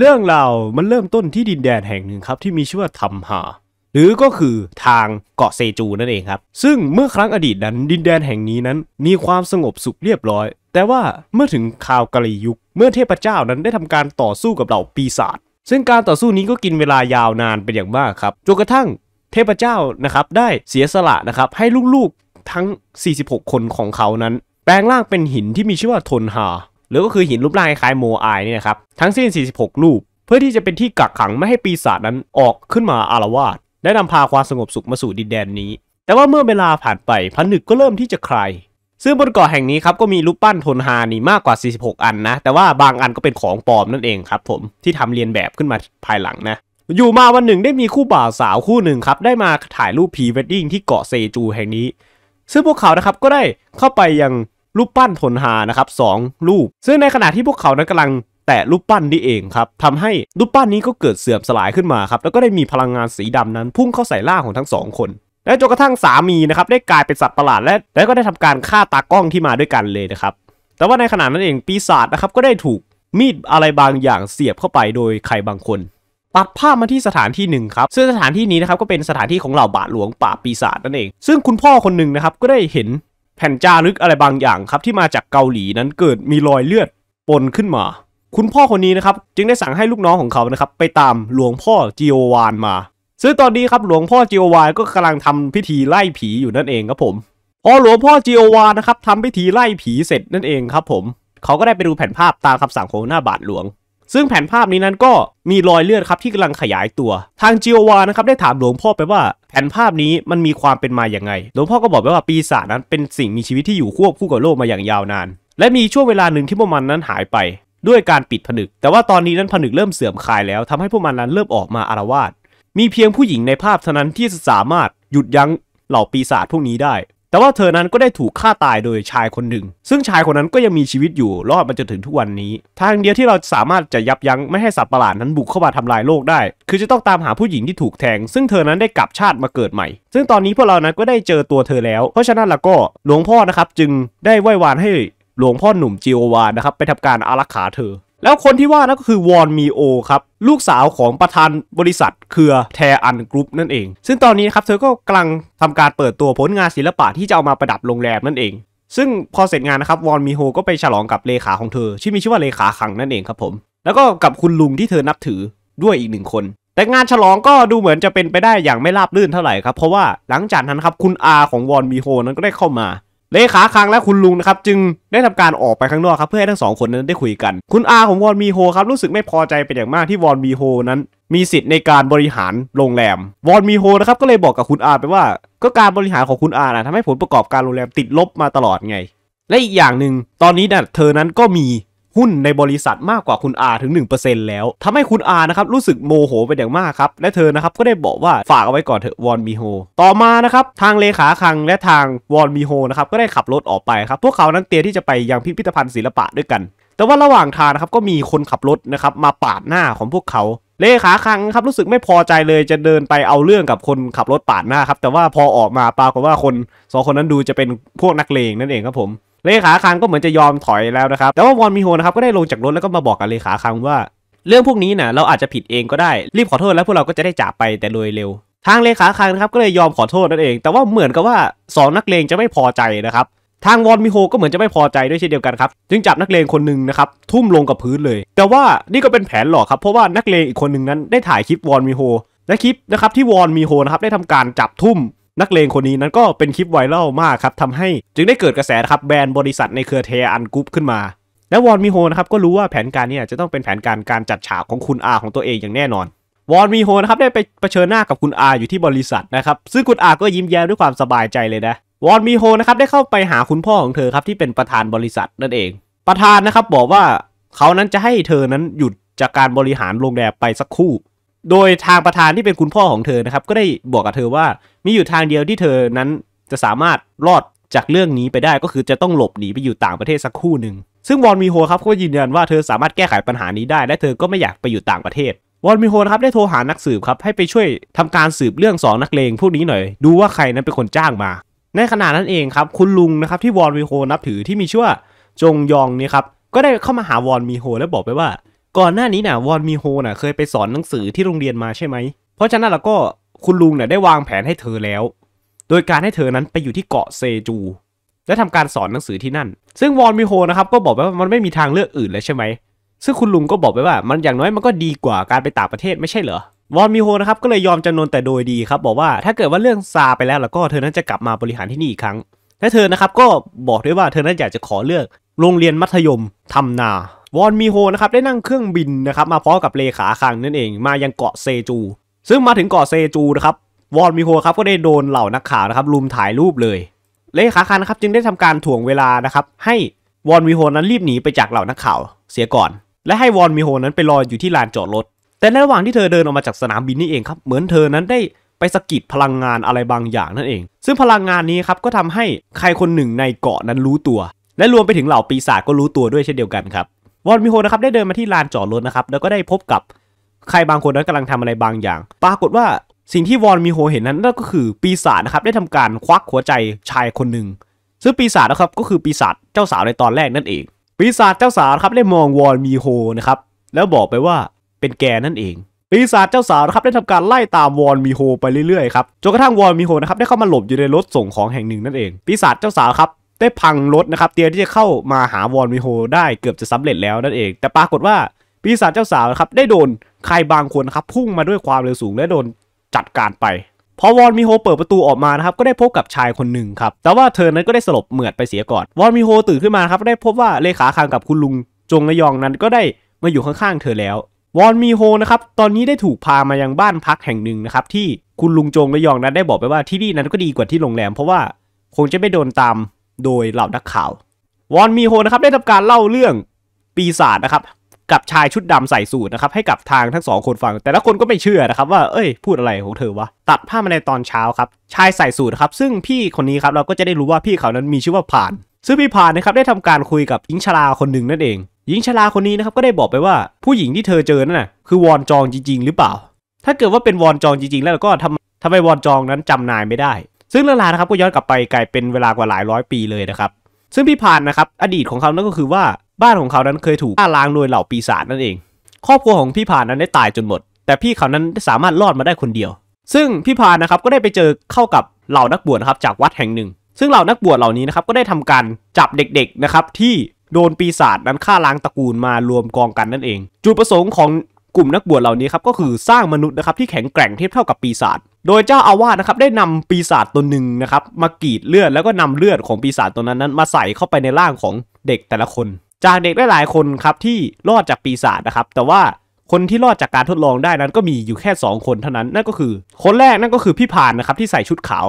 เรื่องราวมันเริ่มต้นที่ดินแดนแห่งหนึ่งครับที่มีชื่อว่าทำหาหรือก็คือทางเกาะเซจูนั่นเองครับ ซึ่งเมื่อครั้งอดีตนั้นดินแดนแห่งนี้นั้น มีความสงบสุขเรียบร้อย แต่ว่าเมื่อถึงคาวกะลียุคเมื่อเทพเจ้านั้นได้ทำการต่อสู้กับเหล่าปีศาจซึ่งการต่อสู้นี้ก็กินเวลายาวนานเป็นอย่างมากครับจนกระทั่งเทพเจ้านะครับได้เสียสละนะครับให้ลูกๆทั้ง 46 คนของเขานั้น แปลงร่างเป็นหินที่มีชื่อว่าทนหาหรือก็คือหินรูปร่างคล้ายโมอายนี่นะครับทั้งสิ้น 46 รูป เพื่อที่จะเป็นที่กักขังไม่ให้ปีศาจนั้นออกขึ้นมาอารวาสและนำพาความสงบสุขมาสู่ดินแดนนี้ แต่ว่าเมื่อเวลาผ่านไปพันหนึกก็เริ่มที่จะคลายซึ่งบนเกาะแห่งนี้ครับ ก็มีรูปปั้นทนฮานี่มากกว่า 46 อันนะ แต่ว่าบางอันก็เป็นของปลอมนั่นเองครับ ผมที่ทำเรียนแบบขึ้นมาภายหลังนะ อยู่มาวันหนึ่งได้มีคู่บ่าวสาวคู่หนึ่งครับได้มาถ่ายรูปพีเวดดิ้งที่เกาะเซจูแห่งนี้ซึ่งพวกเขานะครับก็ได้เข้าไปยังรูปปั้นทนหานะครับสรูป ซึ่งในขณะที่พวกเขานั้นกำลังแต่รูปปั้นนี่เองครับทำให้รูปปั้นนี้ก็เกิดเสื่อมสลายขึ้นมาครับแล้วก็ได้มีพลังงานสีดำนั้น พุ่งเข้าใส่ล่างของทั้งสองคน และจนกระทั่งสามีนะครับได้กลายเป็นสัตว์ประหลาดและและก็ได้ทำการฆ่าตากล้องที่มาด้วยกันเลยนะครับ แต่ว่าในขณะนั้นเองปีศาจนะครับก็ได้ถูกมีดอะไรบางอย่างเสียบเข้าไปโดยใครบางคนตัดภาพมาที่สถานที่หนึ่งครับซึ่งสถานที่นี้นะครับก็เป็นสถานที่ของเหล่าบาทหลวงป่าปีศาจนั่นเองซึ่งคุณพ่อคนหนึ่งนะครับก็ได้เห็นแผ่นจารึกอะไรบางอย่างครับที่มาจากเกาหลีนั้นเกิดมีรอยเลือดปนขึ้นมา คุณพ่อคนนี้นะครับจึงได้สั่งให้ลูกน้องของเขานะครับไปตามหลวงพ่อจีโอวานมา ซึ่งตอนนี้ครับหลวงพ่อจีโอวานก็กำลังทำพิธีไล่ผีอยู่นั่นเองครับผม พอหลวงพ่อจีโอวานนะครับทำพิธีไล่ผีเสร็จนั่นเองครับผม เขาก็ได้ไปดูแผ่นภาพตามคำสั่งของหน้าบาทหลวงซึ่งแผนภาพนี้นั้นก็มีรอยเลือดครับที่กำลังขยายตัว ทางจิโอวานะครับได้ถามหลวงพ่อไปว่าแผนภาพนี้มันมีความเป็นมาอย่างไงหลวงพ่อก็บอกไปว่าปีศาจนั้นเป็นสิ่งมีชีวิตที่อยู่ควบคู่กับโลกมาอย่างยาวนาน และมีช่วงเวลาหนึ่งที่พวกมันนั้นหายไปด้วยการปิดผนึก แต่ว่าตอนนี้นั้นผนึกเริ่มเสื่อมคลาย แล้วทำให้พวกมันนั้นเริ่มออกมาอารวาสมีเพียงผู้หญิงในภาพเท่านั้นที่สามารถหยุดยั้งเหล่าปีศาจพวกนี้ได้แต่ว่าเธอนั้นก็ได้ถูกฆ่าตายโดยชายคนหนึ่ง ซึ่งชายคนนั้นก็ยังมีชีวิตอยู่รอดมาจนถึงทุกวันนี้ ทางเดียวที่เราสามารถจะยับยั้งไม่ให้สัตว์ประหลาดนั้นบุกเข้ามาทำลายโลกได้ คือจะต้องตามหาผู้หญิงที่ถูกแทง ซึ่งเธอนั้นได้กลับชาติมาเกิดใหม่ ซึ่งตอนนี้พวกเรานั้นก็ได้เจอตัวเธอแล้ว เพราะฉะนั้นล่ะก็หลวงพ่อนะครับจึงได้ไหว้วานให้หลวงพ่อหนุ่มจีโอวานะครับไปทำการอารักขาเธอแล้วคนที่ว่านั่นก็คือวอนมีโอครับลูกสาวของประธานบริษัทเครือแทอันกรุ๊ปนั่นเอง ซึ่งตอนนี้ครับเธอก็กำลังทำการเปิดตัวผลงานศิลปะที่จะเอามาประดับโรงแรมนั่นเอง ซึ่งพอเสร็จงานนะครับวอนมีโฮก็ไปฉลองกับเลขาของเธอ ชื่อมีชื่อว่าเลขาขังนั่นเองครับผม แล้วก็กับคุณลุงที่เธอนับถือด้วยอีกหนึ่งคน แต่งานฉลองก็ดูเหมือนจะเป็นไปได้อย่างไม่ราบรื่นเท่าไหร่ครับเพราะว่าหลังจากนั้นครับคุณอาของวอนมีโฮนั้นก็ได้เข้ามาเลขาคังและคุณลุงนะครับจึงได้ทำการออกไปข้างนอกครับ เพื่อให้ทั้งสองคนนั้นได้คุยกัน คุณอาของวอนมีโฮครับรู้สึกไม่พอใจเป็นอย่างมากที่วอนมีโฮนั้น มีสิทธิ์ในการบริหารโรงแรมวอนมีโฮนะครับก็เลยบอกกับคุณอาไปว่า ก็การบริหารของคุณอานะทำให้ผลประกอบการโรงแรม ติดลบมาตลอดไง และอีกอย่างหนึ่งตอนนี้นะ่ะเธอนั้นก็มีหุ้นในบริษัทมากกว่าคุณอาถึง 1%แล้ว ทำให้คุณอานะครับรู้สึกโมโหเป็นอย่างมากครับ และเธอนะครับก็ได้บอกว่าฝากเอาไว้ก่อนเถอะ วอนมีโฮ ต่อมานะครับทางเลขาคังและทางวอนมีโฮนะครับก็ได้ขับรถออกไปครับ พวกเขานั้นเตรียมที่จะไปยังพิพิธภัณฑ์ศิลปะด้วยกัน แต่ว่าระหว่างทางนะครับก็มีคนขับรถนะครับมาปาดหน้าของพวกเขาเลขาคังครับรู้สึกไม่พอใจเลยจะเดินไปเอาเรื่องกับคนขับรถปาดหน้าครับแต่ว่าพอออกมาปรากฏว่าคนสองคนนั้นดูจะเป็นพวกนักเลงนั่นเองครับผมเลขาคังก็เหมือนจะยอมถอยแล้วนะครับ แต่ว่าวอนมิโฮนะครับก็ได้ลงจากรถแล้วก็มาบอกกับเลขาคังว่าเรื่องพวกนี้นะ่ะเราอาจจะผิดเองก็ได้ รีบขอโทษแล้วพวกเราก็จะได้จากไปแต่โดยเร็ว ทางเลขาคังนะครับก็เลยยอมขอโทษนั่นเอง แต่ว่าเหมือนกับว่า 2นักเลงจะไม่พอใจนะครับ ทางวอนมิโฮก็เหมือนจะไม่พอใจด้วยเช่นเดียวกันครับ จึงจับนักเลงคนหนึ่งนะครับทุ่มลงกับพื้นเลย แต่ว่านี่ก็เป็นแผนหลอกครับเพราะว่านักเลงอีกคนหนึ่งนั้นได้ถ่ายคลิปวอนมิโฮและคลิปนะครับที่วอนมิโฮนะครับได้ทำการจับทุ่มนักเลงคนนี้นั้นก็เป็นคลิปไวรัลมากครับ ทำให้จึงได้เกิดกระแสครับแบรนด์บริษัทในเครือเทอันกรุ๊ปขึ้นมา และวอนมิโฮนะครับก็รู้ว่าแผนการนี้จะต้องเป็นแผนการการจัดฉากของคุณอาของตัวเองอย่างแน่นอน วอนมีโฮนะครับได้ไปเผชิญหน้ากับคุณอาอยู่ที่บริษัทนะครับ ซึ่งคุณอาก็ยิ้มแย้มด้วยความสบายใจเลยนะ วอนมีโฮนะครับได้เข้าไปหาคุณพ่อของเธอครับที่เป็นประธานบริษัทนั่นเอง ประธานนะครับบอกว่าเขานั้นจะให้เธอนั้นหยุดจากการบริหารโรงแรมไปสักคู่ โดยทางประธานที่เป็นคุณพ่อของเธอนะครับก็ได้บอกกับเธอว่ามีอยู่ทางเดียวที่เธอนั้นจะสามารถรอดจากเรื่องนี้ไปได้ก็คือจะต้องหลบหนีไปอยู่ต่างประเทศสักคู่หนึ่งซึ่งวอนมีโฮครับก็ยืนยันว่าเธอสามารถแก้ไขปัญหานี้ได้และเธอก็ไม่อยากไปอยู่ต่างประเทศวอนมีโฮครับได้โทรหานักสืบครับให้ไปช่วยทำการสืบเรื่องสองนักเลงพวกนี้หน่อย ดูว่าใครนั้นเป็นคนจ้างมา ในขณะนั้นเองครับคุณลุงนะครับที่วอนมีโฮนับถือที่มีชื่อว่าจงยองนี่ครับก็ได้เข้ามาหาวอนมีโฮและบอกไปว่าก่อนหน้านี้นะ่ะวอนมีโฮนะ่ะเคยไปสอนหนังสือที่โรงเรียนมาใช่ไหมเพราะฉะนั้นเราก็คุณลุงเนี่ยได้วางแผนให้เธอแล้ว โดยการให้เธอนั้นไปอยู่ที่เกาะเซจู และทำการสอนหนังสือที่นั่น ซึ่งวอนมิโฮนะครับก็บอกไปว่ามันไม่มีทางเลือกอื่นเลยใช่ไหม ซึ่งคุณลุงก็บอกไปว่า มันอย่างน้อยมันก็ดีกว่าการไปต่างประเทศไม่ใช่เหรอ วอนมิโฮนะครับก็เลยยอมจำนนแต่โดยดีครับ บอกว่าถ้าเกิดว่าเรื่องซาไปแล้วแล้วก็เธอนั้นจะกลับมาบริหารที่นี่อีกครั้ง และเธอนะครับก็บอกด้วยว่าเธอนั้นอยากจะขอเลือกโรงเรียนมัธยมทานา วอนมิโฮนะครับได้นั่งเครื่องบินนะครับมาพร้อมกับเลขาคังนั่นเองมายังเกาะเซจูซึ่งมาถึงเกาะเซจูนะครับวอนมิโฮครับก็ได้โดนเหล่านักข่าวนะครับลุมถ่ายรูปเลย เลขาคานะครับจึงได้ทำการถ่วงเวลานะครับให้วอนมิโฮนั้นรีบหนีไปจากเหล่านักข่าว เสียก่อน และให้วอนมิโฮนั้นไปรออยู่ที่ลานจอดรถแต่ในระหว่างที่เธอเดินออกมาจากสนามบินนี่เองครับเหมือนเธอนั้นได้ไปสกิดพลังงานอะไรบางอย่างนั่นเอง ซึ่งพลังงานนี้ครับก็ทำให้ใครคนหนึ่งในเกาะนั้นรู้ตัว และรวมไปถึงเหล่าปีศาจก็รู้ตัวด้วยเช่นเดียวกันครับวอนมิโฮนะครับได้เดินมาที่ลานจอดรถนะครับแล้วก็ได้พบกับใครบางคนนั้นกำลังทำอะไรบางอย่าง ปรากฏว่าสิ่งที่วอนมีโฮเห็นนั้นนั่นก็คือ ปีศาจนะครับได้ทำการควักหัวใจชายคนหนึ่งซึ่งปีศาจนะครับก็คือปีศาจเจ้าสาวในตอนแรกนั่นเองปีศาจเจ้าสาวครับได้มองวอนมีโฮนะครับแล้วบอกไปว่าเป็นแกนั่นเอง ปีศาจเจ้าสาวนะครับได้ทำการไล่ตามวอนมีโฮไปเรื่อยๆครับจนกระทั่งวอนมีโฮนะครับได้เข้ามาหลบอยู่ในรถส่งของแห่งหนึ่งนั่นเองปีศาจเจ้าสาวครับได้พังรถนะครับเตรียมที่จะเข้ามาหาวอนมีโฮได้เกือบจะสำเร็จแล้วนั่นเองแต่ปรากฏว่าปีศาจเจ้าสาวครับได้โดนใครบางคนครับพุ่งมาด้วยความเร็วสูงและโดนจัดการไปพอวอนมิโฮเปิดประตูออกมานะครับ ก็ได้พบกับชายคนหนึ่งครับแต่ว่าเธอนั้นก็ได้สลบเหมือดไปเสียก่อน วอนมิโฮตื่นขึ้นมาครับได้พบว่าเลขาคางกับคุณลุงจงระยองนั้น ก็ได้มาอยู่ข้างๆเธอแล้ววอนมีโฮนะครับตอนนี้ได้ถูกพามายังบ้านพักแห่งหนึ่งนะครับที่คุณลุงจงระยองนั้นได้บอกไปว่าที่นี่นั้นก็ดีกว่าที่โรงแรม เพราะว่าคงจะไม่โดนตามโดยเหล่านักข่าววอนมีโฮนะครับได้ทำการเล่าเรื่องปีศาจนะครับกับชายชุดดำใส่สูทนะครับให้กับทางทั้งสองคนฟังแต่ละคนก็ไม่เชื่อนะครับ ว่าเอ้ยพูดอะไรของเธอวะตัดภาพมาในตอนเช้าครับชายใส่สูทครับซึ่งพี่คนนี้ครับเราก็จะได้รู้ว่าพี่เขานั้นมีชื่อว่าผ่าน ซึ่งพี่ผ่านนะครับได้ทำการคุยกับหญิงชราคนหนึ่งนั่นเองหญิงชราคนนี้นะครับก็ได้บอกไปว่าผู้หญิงที่เธอเจอนั่นน่ะคือวอนจองจริงๆ หรือเปล่า ถ้าเกิดว่าเป็นวอนจองจริง ๆ แล้วก็ทำทำไมวอนจองนั้นจำนายไม่ได้ ซึ่งเรื่องราวนะครับก็ย้อนกลับไปไกลเป็นเวลากว่าหลายร้อยปีเลยนะครับซึ่งพี่ผ่านนะครับอดีตของเขานั่นก็คือว่าบ้านของเขานั้นเคยถูกฆ่าล้างโดยเหล่าปีศาจนั่นเอง ครอบครัวของพี่พานนั้นได้ตายจนหมด แต่พี่เขานั้นสามารถรอดมาได้คนเดียว ซึ่งพี่พานนะครับก็ได้ไปเจอเข้ากับเหล่านักบวชครับจากวัดแห่งหนึ่ง ซึ่งเหล่านักบวชเหล่านี้นะครับก็ได้ทำการจับเด็กๆนะครับที่โดนปีศาจนั้นฆ่าล้างตระกูลมารวมกองกันนั่นเอง จุดประสงค์ของกลุ่มนักบวชเหล่านี้ครับก็คือสร้างมนุษย์นะครับที่แข็งแกร่งเทียบเท่ากับปีศาจ โดยเจ้าอาวาสนะครับได้นำปีศาจตัวหนึ่งนะครับมากรีดเลือดแล้วก็นำเลือดของปีศาจตัวนั้นนั้น มาใส่เข้าไปในร่างของเด็กแต่ละคนจากเด็กได้หลายคนครับที่รอดจากปีศาจนะครับแต่ว่าคนที่รอดจากการทดลองได้นั้นก็มีอยู่แค่ 2 คนเท่านั้น นั่นก็คือคนแรกนั่นก็คือพี่ผานนะครับที่ใส่ชุดขาว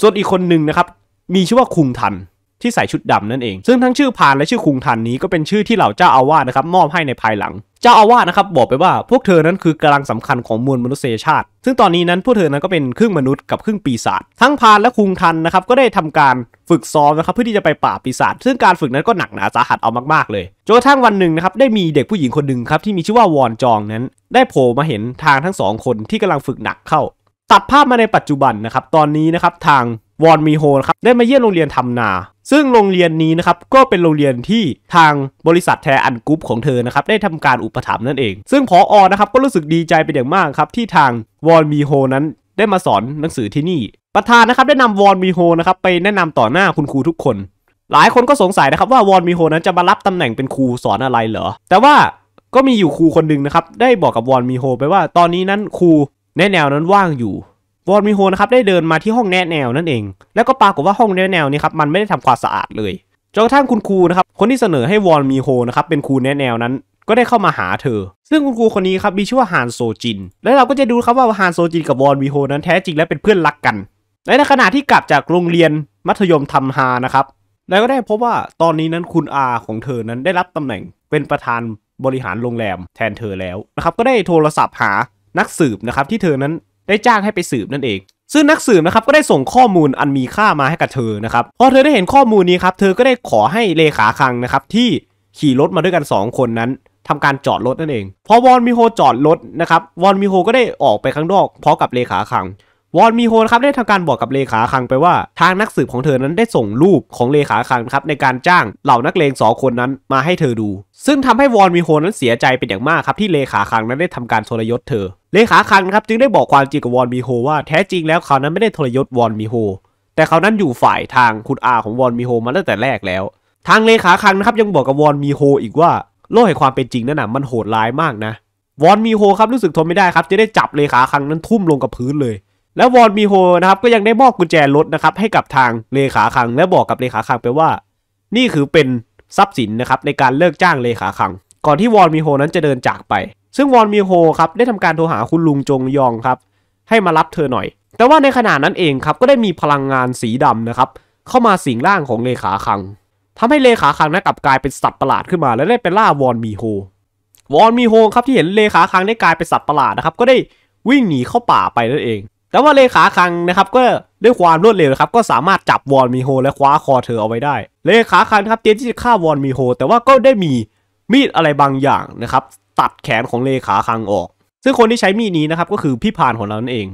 ส่วนอีกคนหนึ่งนะครับมีชื่อว่าคุงทันที่ใส่ชุดดำนั่นเอง ซึ่งทั้งชื่อ พานและชื่อคุงทันนี้ก็เป็นชื่อที่เหล่าเจ้าอาวาสนะครับมอบให้ในภายหลัง เจ้าอาวาสนะครับ บอกไปว่า พวกเธอนั้นคือกำลังสำคัญของมวลมนุษยชาติ ซึ่งตอนนี้นั้น พวกเธอนั้นก็เป็นครึ่งมนุษย์กับครึ่งปีศาจทั้ง พานและคุงทันนะครับก็ได้ทำการฝึกซ้อมนะครับเพื่อที่จะไปป่าปีศาจซึ่งการฝึกนั้นก็หนักหนาสาหัสเอามากๆเลยจนกระทั่งวันหนึ่งนะครับได้มีเด็กผู้หญิงคนหนึ่งครับที่มีชื่อว่าวอนจองนั้น ได้โผล่มาเห็นทางทั้งสองคนที่กำลังฝึกหนักเข้าตัดภาพมาในปัจจุบันนะครับตอนนี้นะครับทางวอนมีโฮนะครับได้มาเยี่ยมโรงเรียนทำนา ซึ่งโรงเรียนนี้นะครับก็เป็นโรงเรียนที่ทางบริษัทแทอันกรุ๊ปของเธอนะครับได้ทำการอุปถัมภ์นั่นเอง ซึ่งพออนะครับก็รู้สึกดีใจเป็นอย่างมากครับ ที่ทางวอนมีโฮนั้นได้มาสอนหนังสือที่นี่ประธานนะครับได้นำวอนมีโฮนะครับไปแนะนำต่อหน้าคุณครูทุกคนหลายคนก็สงสัยนะครับว่าวอนมีโฮนั้นจะมารับตำแหน่งเป็นครูสอนอะไรเหรอแต่ว่าก็มีอยู่ครูคนหนึ่งนะครับได้บอกกับวอนมีโฮไปว่าตอนนี้นั้นครูในแนวนั้นว่างอยู่วอนมิโฮนะครับได้เดินมาที่ห้องแนแนวนั่นเอง แล้วก็ปรากฏว่าห้องแนแนวนี้ครับมันไม่ได้ทำความสะอาดเลยจนกระทั่งคุณครูนะครับคนที่เสนอให้วอนมิโฮนะครับเป็นครูแนแนวนั้น ก็ได้เข้ามาหาเธอ ซึ่งคุณครูคนนี้ครับมีชื่อว่าฮานโซจินและเราก็จะดูครับว่าฮานโซจิน กับวอนมิโฮนั้นแท้จริงแล้วเป็นเพื่อนรักกัน ในขณะที่กลับจากโรงเรียนมัธยมทำฮานะครับแล้วก็ได้พบว่าตอนนี้นั้นคุณอาของเธอนั้นได้รับตำแหน่งเป็นประธานบริหารโรงแรม แทนเธอแล้วนะครับก็ได้โทรศัพท์หานักสืบนะครับที่เธอนั้นได้จ้างให้ไปสืบนั่นเอง ซึ่งนักสืบนะครับก็ได้ส่งข้อมูลอันมีค่ามาให้กับเธอนะครับ พอเธอได้เห็นข้อมูลนี้ครับ เธอก็ได้ขอให้เลขาคังนะครับที่ขี่รถมาด้วยกัน 2 คนนั้น ทำการจอดรถนั่นเอง พอวอนมิโฮจอดรถนะครับ วอนมิโฮก็ได้ออกไปข้างนอกพร้อมกับเลขาคัง วอนมีโฮนะครับได้ทำการบอกกับเลขาคังไปว่าทางนักสืบของเธอนั้นได้ส่งรูปของเลขาคังครับในการจ้างเหล่านักเลงสองคนนั้นมาให้เธอดู ซึ่งทำให้วอนมีโฮนั้นเสียใจเป็นอย่างมากครับที่เลขาคังนั้นได้ทำการทรยศเธอเลขาคังครับจึงได้บอกความจริงกับวอนมีโฮว่าแท้จริงแล้วเขานั้นไม่ได้ทรยศวอนมีโฮแต่เขานั้นอยู่ฝ่ายทางคุณอาของวอนมีโฮมาตั้งแต่แรกแล้วทางเลขาคังนะครับยังบอกกับวอนมีโฮอีกว่าโลกแห่งความเป็นจริงนั้นนะมันโหดร้ายมากนะวอนมีโฮครับรู้สึกทนไม่ได้ครับจะได้จับเลขาคังนั้นทุ่มลงกับพื้นเลย แล้ววอนมีโฮนะครับก็ยังได้มอบกุญแจรถนะครับให้กับทางเลขาคัง และบอกกับเลขาคังไปว่า นี่คือเป็นทรัพย์สินนะครับในการเลิกจ้างเลขาคังก่อนที่วอนมีโฮนั้นจะเดินจากไปซึ่งวอนมีโฮครับได้ทำการโทรหาคุณลุงจงยองครับให้มารับเธอหน่อย แต่ว่าในขณะนั้นเองครับก็ได้มีพลังงานสีดำนะครับเข้ามาสิงร่างของเลขาคัง ทำให้เลขาคังนั้นกลับกลายเป็นสัตว์ประหลาดขึ้นมาและได้ไปล่าวอนมีโฮ วอนมีโฮครับที่เห็นเลขาคังได้กลายเป็นสัตว์ประหลาดนะครับก็ได้วิ่งหนีเข้าป่าไปนั่นเอง แต่ว่าเลขาคังนะครับก็ด้วยความรวดเร็วครับ ก็สามารถจับวอนมีโฮและคว้าคอเธอเอาไว้ได้ เลขาคังครับเตรียมที่จะฆ่าวอนมีโฮแต่ว่าก็ได้มีมีดอะไรบางอย่างนะครับตัดแขนของเลขาคังออก ซึ่งคนที่ใช้มีดนี้นะครับก็คือพี่พานของเรานั่นเอง